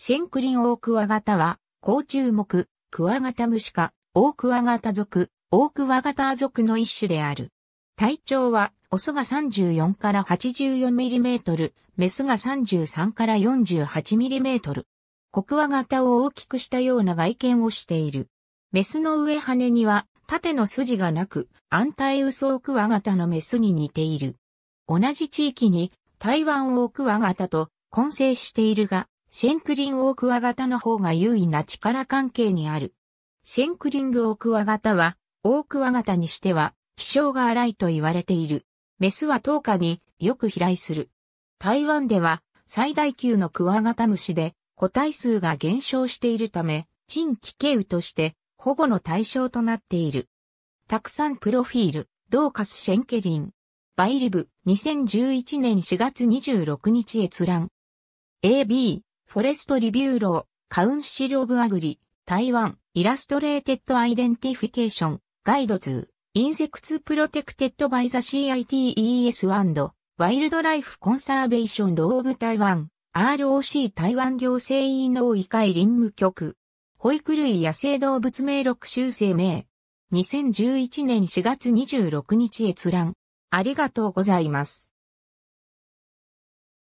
シェンクリンオオクワガタは、甲虫目、クワガタムシ科、オオクワガタ属、オオクワガタ属の一種である。体長は、オスが34から84ミリメートル、メスが33から48ミリメートル。コクワガタを大きくしたような外見をしている。メスの上羽には、縦の筋がなく、安泰ウソオクワガタのメスに似ている。同じ地域に、台湾オオクワガタと混成しているが、シェンクリンオオクワガタの方が優位な力関係にある。シェンクリングオオクワガタは、オオクワガタにしては、気性が荒いと言われている。メスは10日によく飛来する。台湾では、最大級のクワガタムシで、個体数が減少しているため、珍奇形ウとして保護の対象となっている。たくさんプロフィール、ドーカス・シェンケリン。バイリブ、2011年4月26日閲覧。AB、フォレストリビューロー、カウンシル・オブ・アグリ、台湾、イラストレーテッド・アイデンティフィケーション、ガイド2、インセクツ・プロテクテッド・バイザ・ CITES& ワイルドライフ・コンサーベーション・ロー・オブ・台湾、ROC 台湾行政委員の委会林務局、保育類野生動物名録修正名、2011年4月26日閲覧、ありがとうございます。